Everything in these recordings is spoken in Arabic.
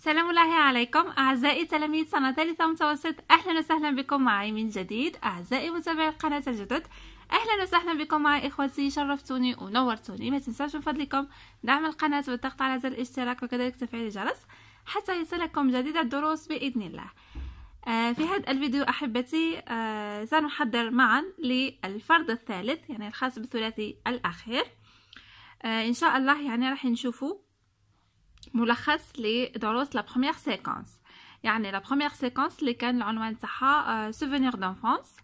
سلام الله عليكم أعزائي تلاميذ سنة ثالثة متوسط أهلا وسهلا بكم معي من جديد أعزائي متابعي القناة الجدد أهلا وسهلا بكم معي إخوتي شرفتوني ونورتوني ما تنساوش من فضلكم دعم القناة والضغط على زر الاشتراك وكذلك تفعيل الجرس حتى يصلكم جديد الدروس بإذن الله آه، في هذا الفيديو أحبتي آه، سنحضر معا للفرض الثالث يعني الخاص بالثلاثي الأخير آه، إن شاء الله يعني راح نشوفه ملخص لدروس لا بروميير سيكونس يعني لا بروميير سيكونس اللي كان العنوان تاعها سوفينير آه، دونفونس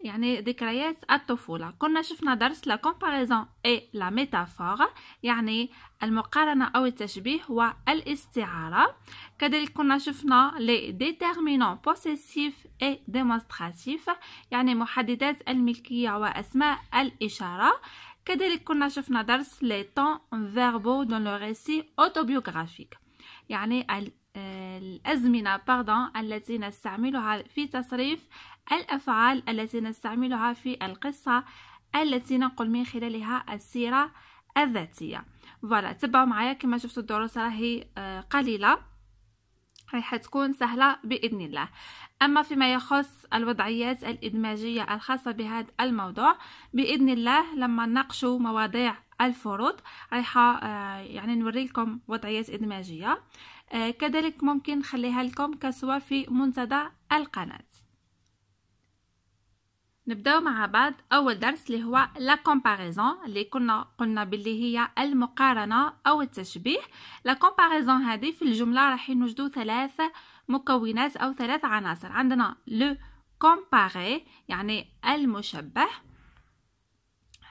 يعني ذكريات الطفولة كنا شفنا درس لا كومباريزون اي لا ميتافور يعني المقارنة أو التشبيه والاستعارة كذلك كنا شفنا لي ديتيرمينون بوسيسيف اي ديمونستراتيف يعني محددات الملكية وأسماء الإشارة كذلك كنا شفنا درس لي طون فيربو دون لو ريسي اوتوبيوغرافيك يعني الأزمنة باردون التي نستعملها في تصريف الأفعال التي نستعملها في القصة التي ننقل من خلالها السيرة الذاتية فوالا تبعوا معايا كما شفتوا الدروس راهي آه، قليلة راح تكون سهلة بإذن الله أما فيما يخص الوضعيات الإدماجية الخاصة بهذا الموضوع بإذن الله لما نناقشوا مواضيع الفروض راح آه، يعني نوريكم وضعيات إدماجية آه، كذلك ممكن نخليها لكم كصور في منتدى القناة نبداو مع بعض اول درس اللي هو لا كومباريزون اللي كنا قلنا باللي هي المقارنه او التشبيه لا كومباريزون هذه في الجمله راح نوجدو ثلاث مكونات او ثلاث عناصر عندنا لو كومباري يعني المشبه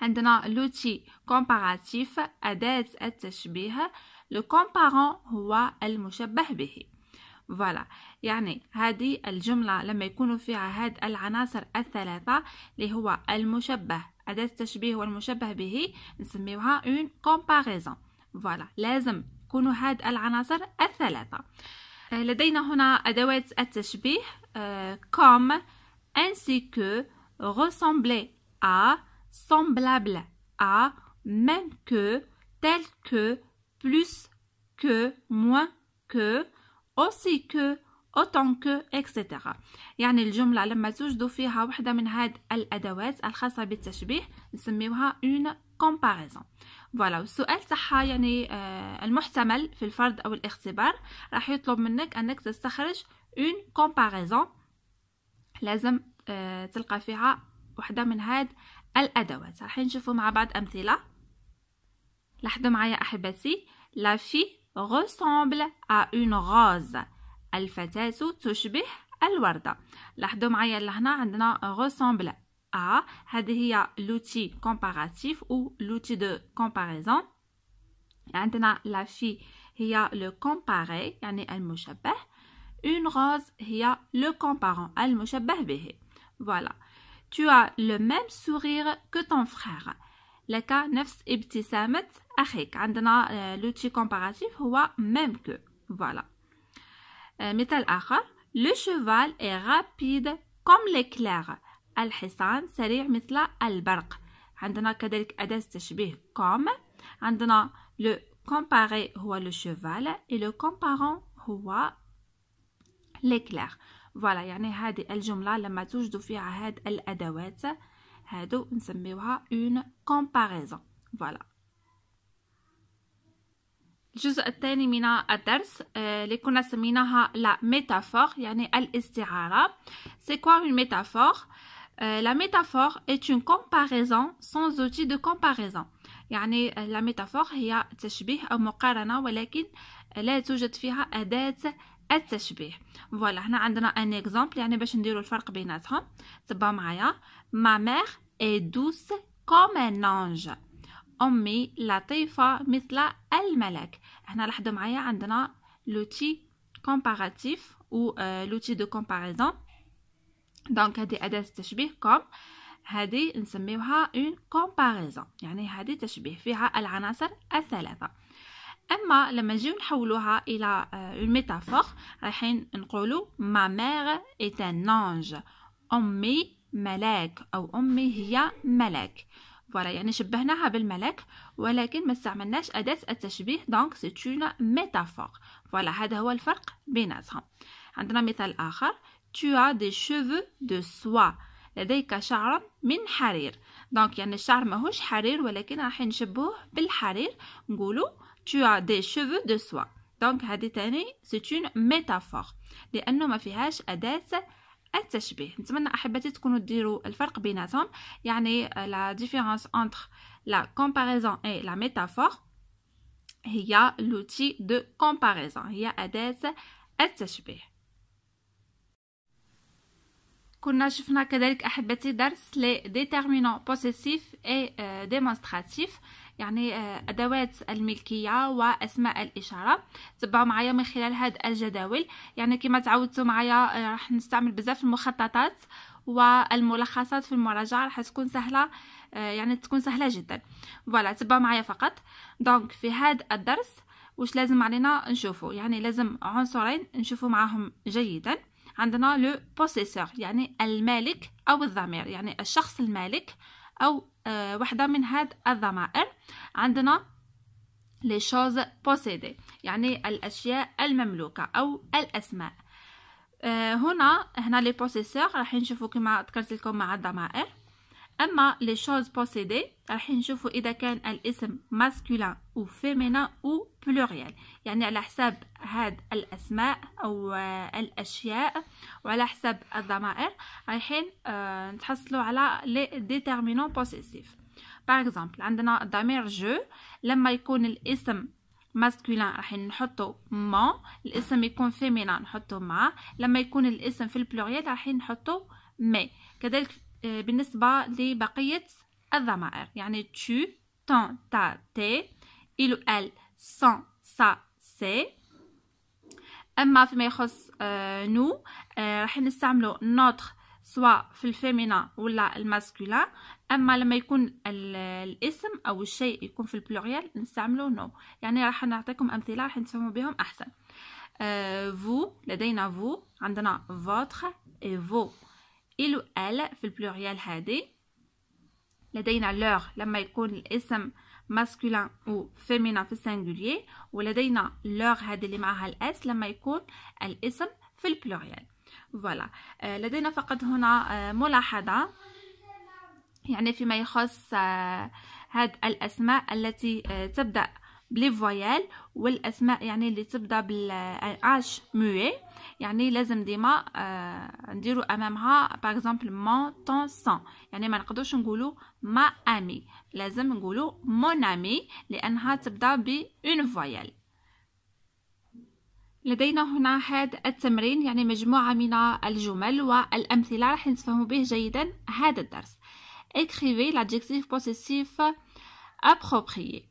عندنا لوتي كومباراتيف اداه التشبيه لو كومبارون هو المشبه به فوالا يعني هذه الجملة لما يكون فيها هاد العناصر الثلاثة اللي هو المشبه أداة التشبيه والمشبه به نسميوها اون كومباريزون فوالا لازم يكون هاد العناصر الثلاثة آه، لدينا هنا أدوات التشبيه كوم آه، ainsi que ressembler à semblable à même que tel que plus que moins que aussi que autant que etc يعني الجملة لما توجدوا فيها واحدة من هاد الأدوات الخاصة بالتشبيه نسميوها une comparaison فوالا والسؤال تاعها يعني آه المحتمل في الفرد أو الاختبار راح يطلب منك أنك تستخرج une comparaison لازم آه تلقى فيها واحدة من هاد الأدوات راح نشوفوا مع بعض أمثلة لاحظوا معايا أحبتي لا في ressemble à une rose الفتاة تشبه الوردة لاحظوا معايا لهنا عندنا ressemble à هذه هي l'outil comparatif ou l'outil de comparaison عندنا la fille هي le comparé يعني المشبه une rose هي le comparant المشبه به voilà tu as le même sourire que ton frère لك نفس ابتسامة أخيك عندنا آه، لوتي كومباراتيف هو ميم كو فوالا مثال آخر لو شوفال اي رابيد كوم ليكلاغ الحصان سريع مثل البرق عندنا كذلك أداة تشبيه كوم عندنا لو كومباري هو لو شوفال اي لو كومبارون هو ليكلاغ فوالا يعني هذه الجملة لما توجد فيها هاد الأدوات هادو نسميوها اون كومباريزون فوالا الجزء الثاني من الدرس آه، اللي كنا سميناها لا ميتافور يعني الاستعارة سي كوا اون ميتافور لا ميتافور est une comparaison sans outil de comparaison يعني لا آه، ميتافور هي تشبيه او مقارنة ولكن آه، لا توجد فيها أداة التشبيه فوالا هنا عندنا ان اكزامبل يعني باش نديرو الفرق بيناتهم تبعوا معايا ما ميغ اي دوس كوم ان انج أمي لطيفة مثل الملك هنا لاحظوا معايا عندنا لوتي كومباراتيف و لوتي دو كومباريزون دونك هذه أداة تشبيه كوم هذه نسميوها اون كومباريزون يعني هذه تشبيه فيها العناصر الثلاثة اما لما نجيو نحولوها الى اون euh, ميتافور رايحين نقولوا ما ميغ اي ان انج امي ملاك أو أمي هي ملاك فوالا يعني شبهناها بالملك ولكن ما استعملناش أداة التشبيه دونك سي اون ميتافور فوالا هذا هو الفرق بيناتهم عندنا مثال آخر tu as des cheveux de soie لديك شعر من حرير دونك يعني الشعر ماهوش حرير ولكن راح نشبهه بالحرير نقولوا tu as des cheveux de soie دونك هذه تاني سي اون ميتافور لأنه ما فيهاش أداة التشبيه نتمنى احبتي تكونوا ديروا الفرق بيناتهم يعني لا ديفيرونس انتر لا كومباريزون اي لا ميتافور هي لوتي دو كومباريزون هي اداه التشبيه كنا شفنا كذلك احبتي درس لي ديتيرمينون بوسيسيف اي ديمونستراتيف يعني آه، أدوات الملكية وأسماء الإشارة تبعوا معايا من خلال هاد الجداول يعني كما تعودتوا معايا آه، راح نستعمل بزاف المخططات والملخصات في المراجعة راح تكون سهلة آه، يعني تكون سهلة جدا فوالا تبعوا معايا فقط دونك في هاد الدرس واش لازم علينا نشوفو يعني لازم عنصرين نشوفو معاهم جيدا عندنا لو بوسيسور يعني المالك او الضمير يعني الشخص المالك او آه، وحده من هاد الضمائر عندنا لي شوز بوسيدي يعني الاشياء المملوكه او الاسماء آه، هنا هنا لي بوسيسور راح نشوفو كما ذكرت لكم مع الضمائر أما les choses possédées راح نشوفوا إذا كان الاسم masculin أو féminin أو pluriel يعني على حساب هاد الأسماء أو آه، الأشياء وعلى حساب الضمائر رايحين آه، نتحصلوا على les déterminants possessifs باغ اكزومبل عندنا ضمير جو لما يكون الاسم ماسكولين راح نحطو ما الاسم يكون فيمينا نحطو ما لما يكون الاسم في البلوريال راح نحطو مي كذلك آه، بالنسبة لبقية الضمائر يعني tu ton ta تي il elle son sa سي اما فيما يخص نو آه، آه، راح نستعملو نوتخ سواء في الفيمينا ولا الماسكولا اما لما يكون الاسم او الشيء يكون في البلوريال نستعملو نو يعني راح نعطيكم امثله راح نفهموا بهم احسن فو لدينا فو عندنا فوتخ اي فو إلو إيه آل في البلوريال هادي لدينا لوغ لما يكون الاسم ماسكولين أو فيمينا في السنجوليي ولدينا لوغ هادي اللي معها الأس لما يكون الاسم في البلوريال آه، فوالا لدينا فقط هنا آه، ملاحظة يعني فيما يخص آه، هاد الأسماء التي تبدأ بلي فويال والاسماء يعني اللي تبدا بال اش موي يعني لازم ديما آه، نديرو امامها باغ اكزومبل مون طون سون يعني ما نقدروش نقولو ما امي لازم نقولو مون امي لانها تبدا ب اون فويال لدينا هنا هذا التمرين يعني مجموعة من الجمل والأمثلة راح نتفهم به جيدا هذا الدرس écrivez l'adjectif possessif approprié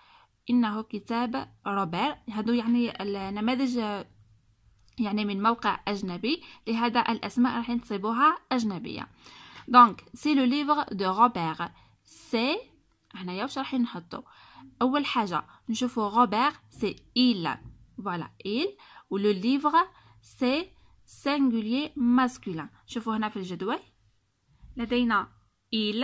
إنه كتاب روبير هادو يعني النماذج يعني من موقع أجنبي لهذا الأسماء راح نصيبوها أجنبية دونك سي لو ليفر دو روبير سي هنايا واش راح نحطو أول حاجة نشوفو روبير سي إيل فوالا و لو ليفر سي سينغوليي ماسكولين شوفو هنا في الجدول لدينا إيل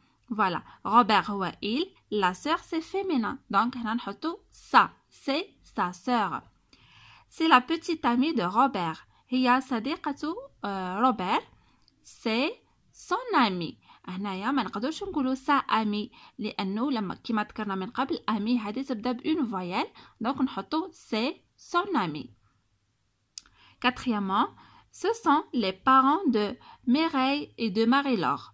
Voilà. Robert هو il. La sœur c'est féminin. Donc هنا نحطو ça, C'est sa sœur. C'est la petite amie de Robert. هي صديقة euh, Robert. C'est son amie. هنايا ما نقدرش نقولوا سا امي لانه لما كما ذكرنا من قبل امي هذه تبدا بون فويال دونك نحطو c'est son ami. Quatrièmement, ce sont les parents de Mireille et de Marie-Laure.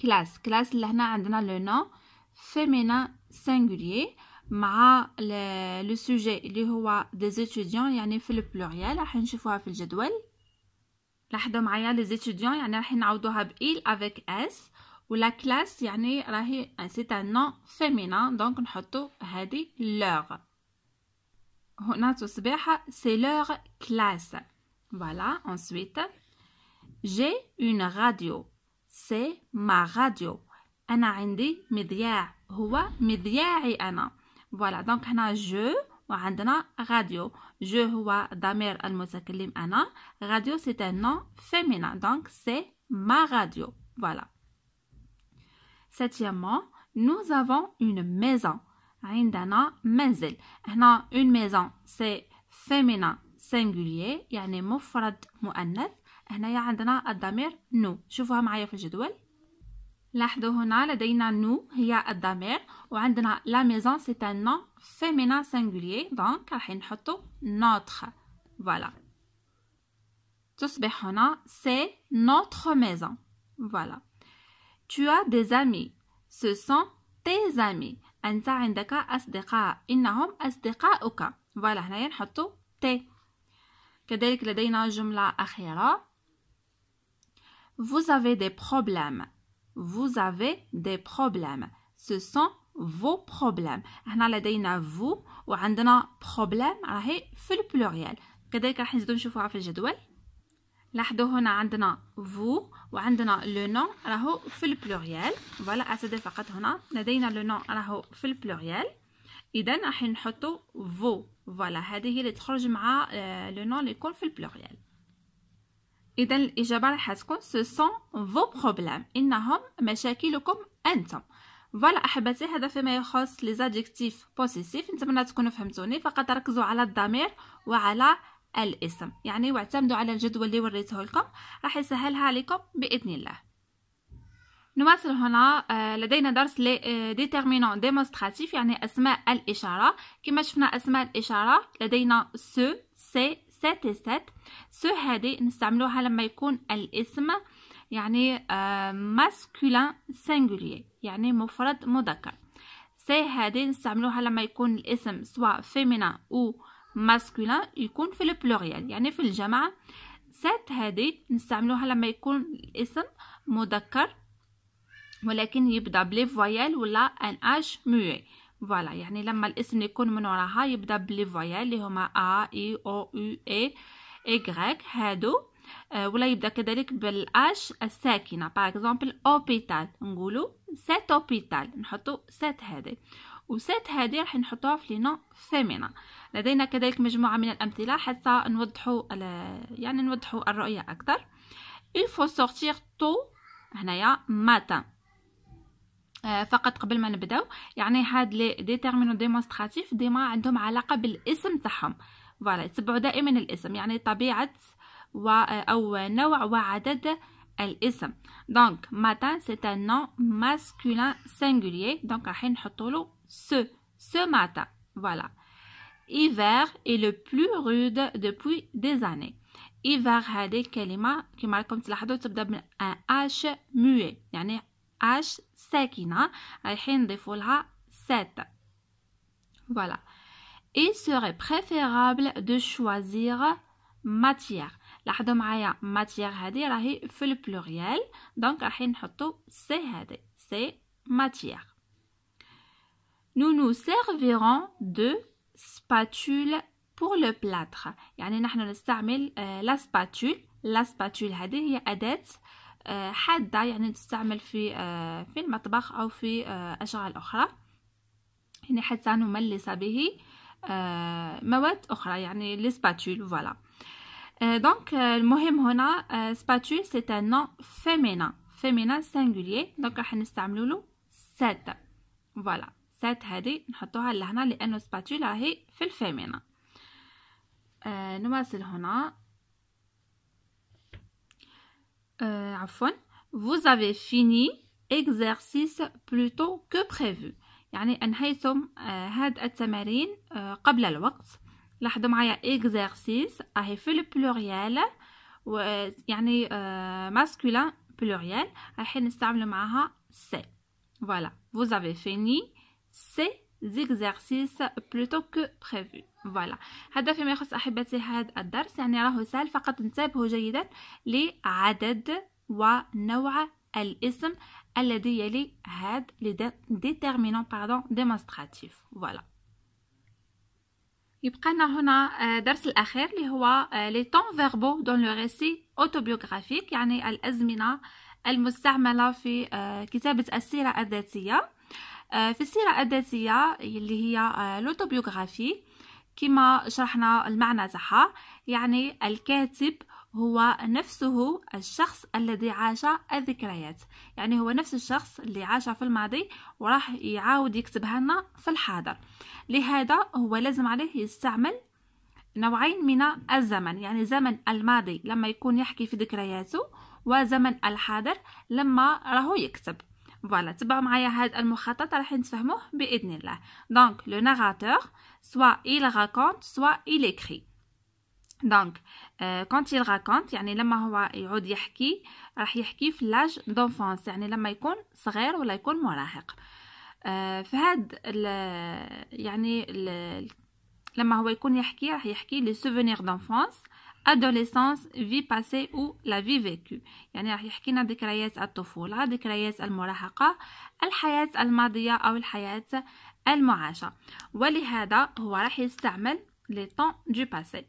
كلاس كلاس اللي هنا عندنا لو نو فيمينا سينغوليير مع لو سوجي اللي هو دي زيتوديون يعني في البلوريال راح نشوفوها في الجدول لاحظوا معايا لي زيتوديون يعني راح نعوضوها ايل افيك اس ولا كلاس يعني راهي سي ان نو فيمينا دونك نحطو هادي لوغ هنا تصبح سي لوغ كلاس فوالا ensuite جي اون راديو سي ما غاديو انا عندي مذياع هو مذياعي انا فوالا دونك هنا جو وعندنا غاديو جو هو ضمير المتكلم انا غاديو سي ان نون فيمينين دونك سي ما غاديو فوالا septièmement نو avons اون ميزون عندنا منزل هنا اون ميزون سي féminin singulier يعني مفرد مؤنث هنايا عندنا الضمير نو شوفوها معايا في الجدول لاحظوا هنا لدينا نو هي الضمير وعندنا لا ميزون سي تان نو فيمينان سانغولير دونك راح نحطو نوتر فوالا تصبح هنا سي نوتر ميزون فوالا tu as des amis ce sont tes amis انت عندك اصدقاء انهم اصدقاؤك فوالا هنايا نحطو تي كذلك لدينا جملة أخيرة Vous avez des problèmes. Vous avez des problèmes. Ce sont vos problèmes. هنا لدينا vous وعندنا problème راهي في البلوريال. كذلك راح نزيدو نشوفوها في الجدول. لاحظوا هنا عندنا vous وعندنا لو نون راهو في البلوريال. فوالا اسدي فقط هنا لدينا لو نون راهو في البلوريال. إذا راح نحطو vous. فوالا هذه هي اللي تخرج مع لو آه، نون اللي يكون في البلوريال. إذا الإجابة راح تكون سو سون فو بروبليم إنهم مشاكلكم أنتم فوالا أحبتي هذا فيما يخص لي زادجيكتيف بوسيسيف نتمنى تكونوا فهمتوني فقط ركزوا على الضمير وعلى الاسم يعني واعتمدوا على الجدول اللي وريته لكم راح يسهلها عليكم بإذن الله نواصل هنا آه، لدينا درس لي ديتيرمينون ديمونستراتيف يعني اسماء الاشاره كما شفنا اسماء الاشاره لدينا سو سي سات سات سو هادي نستعملوها لما يكون الاسم يعني ماسكولان آه، سينغولير يعني مفرد مذكر سي هادي نستعملوها لما يكون الاسم سواء فيمينا او ماسكولان يكون في البلوريال يعني في الجماعة سات هادي نستعملوها لما يكون الاسم مذكر ولكن يبدا بلي فوايال ولا ان اش موي فوالا يعني لما الاسم يكون من وراها يبدا بلي فويال اللي هما ا اي او يو اي غريك هادو آه، ولا يبدا كذلك بالاش الساكنه باغ اكزومبل اوبيتال نقولوا سات اوبيتال نحطوا سات هذه وسات هذه راح نحطوها في لينو فيمينا لدينا كذلك مجموعه من الامثله حتى نوضحوا يعني نوضحوا الرؤيه اكثر il faut sortir tôt هنايا ماتان آه، فقط قبل ما نبداو يعني هاد لي ديتيرمينو ديمونستراتيف ديما عندهم علاقه بالاسم تاعهم فوالا تبعوا دائما الاسم يعني طبيعه و آه، او نوع وعدد الاسم دونك ماتان سي ان نو ماسكولين سينغولير دونك راح نحطولو سو سو ماتان فوالا ايفر اي لو بلو رود دوبوي دي زاني ايفر هذه كلمة كما راكم تلاحظوا تبدأ من ان اش muet يعني H, c'est qui est là. a Voilà. Il serait préférable de choisir matière. La matière est là. C'est le pluriel. Donc, nous allons faire c'est c'est matière. Nous nous servirons de spatule pour le plâtre. Nous allons faire la spatule. La spatule est là. آه، حادة يعني تستعمل في آه، في المطبخ أو في آه، أشغال أخرى يعني حتى نملص به مواد أخرى يعني لي فوالا دونك المهم هنا سباتول سي ان نون فيمينا فيمينا سانغوليي دونك راح نستعملو له سات فوالا سات هادي نحطوها لهنا لأنه سباتول راهي في الفيمينا نواصل هنا euh, عفوا vous avez fini exercice plus tôt que prévu يعني أنهيتم آه، هاد التمارين آه، قبل الوقت لاحظوا معايا exercice أهي في البلوريال آه، يعني masculin بلوريال رايحين نستعمل معاها سي فوالا vous avez fini c'est زيكزارسيس بلوتو كو بريفو فوالا هذا فيما يخص احبتي هذا الدرس يعني راهو سهل فقط انتبهوا جيدا لعدد ونوع الاسم الذي يلي هاد لي ديتيرمينون باردون ديمونستراتيف فوالا يبقى لنا هنا آه، درس الاخير اللي هو لي طون فيربو دون لو ريسي اوتوبيوغرافيك يعني الازمنه المستعمله في آه، كتابه السيره الذاتيه آه، في السيرة الذاتية اللي هي آه، لوتوبيوغرافي كما شرحنا المعنى تاعها يعني الكاتب هو نفسه الشخص الذي عاش الذكريات يعني هو نفس الشخص اللي عاش في الماضي وراح يعاود يكتبها لنا في الحاضر لهذا هو لازم عليه يستعمل نوعين من الزمن يعني زمن الماضي لما يكون يحكي في ذكرياته وزمن الحاضر لما راهو يكتب فوالا تبعوا معايا هذا المخطط راح نتفهموه باذن الله. دونك لو ناراتور سوا il raconte سوا il écrit. دونك كونت euh, quand il raconte يعني لما هو يعود يحكي راح يحكي في لاج دونفونس يعني لما يكون صغير ولا يكون مراهق. آه، في فهاد ال يعني ال لما هو يكون يحكي راح يحكي لي سوفونير دونفونس أدوليسانس في باسي أو لا في فيكو يعني راح يحكي لنا ذكريات الطفولة ذكريات المراهقة الحياة الماضية أو الحياة المعاشة ولهذا هو راح يستعمل لي طون دو باسي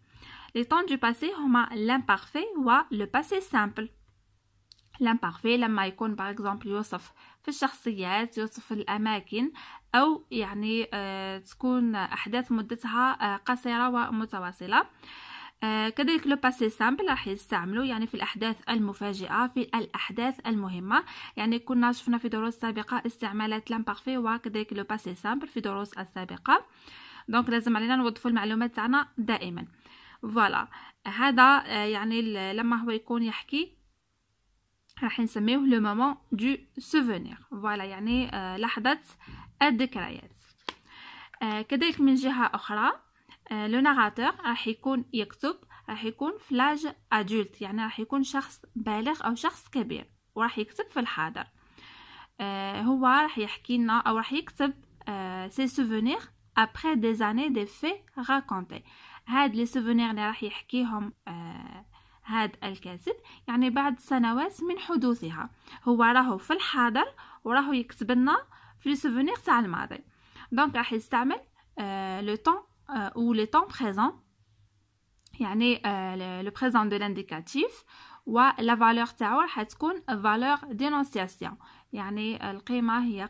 لي طون دو باسي هما لامبارفي و لو باسي سامبل l'imparfait لما يكون باغ اكزومبل يوصف في الشخصيات يوصف الأماكن أو يعني آه، تكون أحداث مدتها آه، قصيرة ومتواصلة آه، كذلك لو باسي سامبل راح يستعملوا يعني في الأحداث المفاجئة في الأحداث المهمة يعني كنا شفنا في دروس سابقة استعمالات لامبارفي وكذلك لو باسي سامبل في دروس السابقة دونك لازم علينا نوظفوا المعلومات تاعنا دائما فوالا هذا آه، يعني لما هو يكون يحكي راح نسميوه لو مومون دو سوفونير فوالا يعني آه، لحظة الذكريات كذلك من جهة أخرى لو آه، ناراتور راح يكون يكتب راح يكون فلاج ادولت يعني راح يكون شخص بالغ او شخص كبير وراح يكتب في الحاضر آه، هو راح يحكي لنا او راح يكتب سي سوفونير ابري دي زاني دي في راكونتي هاد لي سوفونير اللي راح يحكيهم آه، هاد الكاتب يعني بعد سنوات من حدوثها هو راهو في الحاضر وراهو يكتب لنا في لي سوفونير تاع الماضي دونك راح يستعمل لو طون Euh, ou le temps présent, euh, le, présent de l'indicatif, ou la valeur valeur d'énonciation. يعني valeur هي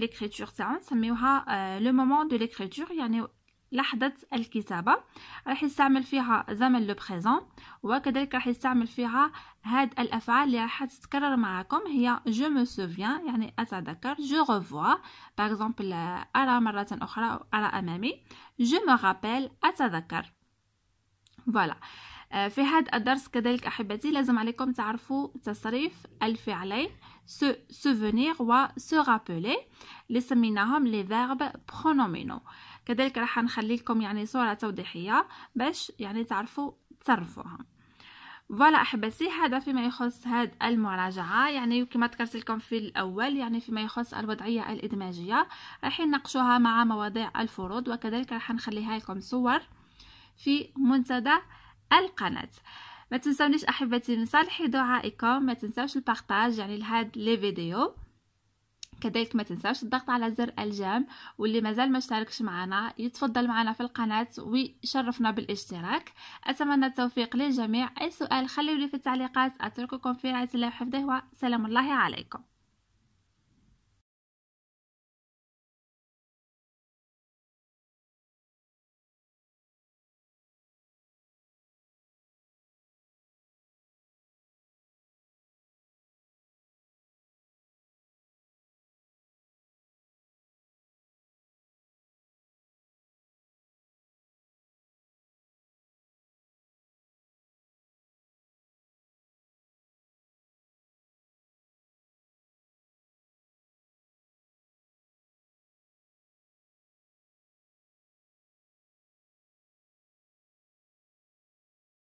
l'écriture تاعو euh, le moment de l'écriture يعني لحظة الكتابة راح يستعمل فيها زمن لو بريزون وكذلك راح يستعمل فيها هاد الأفعال اللي راح تتكرر معكم هي جو مو سوفيان يعني أتذكر جو غوفوا باغ اكزومبل أرى مرة أخرى أرى أمامي جو مو غابيل أتذكر فوالا آه، في هاد الدرس كذلك أحبتي لازم عليكم تعرفوا تصريف الفعلين سو سوفونيغ و سو رابيلي اللي سميناهم لي فيرب برونومينو كذلك راح نخلي لكم يعني صوره توضيحيه باش يعني تعرفوا تصرفوها فوالا احبتي هذا فيما يخص هاد المراجعه يعني كما ذكرت لكم في الاول يعني فيما يخص الوضعيه الادماجيه راح نناقشوها مع مواضيع الفروض وكذلك راح نخليها لكم صور في منتدى القناه ما تنسونيش احبتي من صالح دعائكم ما تنساوش البارطاج يعني لهاد لي فيديو كذلك ما تنساش الضغط على زر الجام واللي مازال ما اشتركش معنا يتفضل معنا في القناة ويشرفنا بالاشتراك أتمنى التوفيق للجميع أي سؤال خليولي في التعليقات أترككم في رعاية الله وحفظه وسلام الله عليكم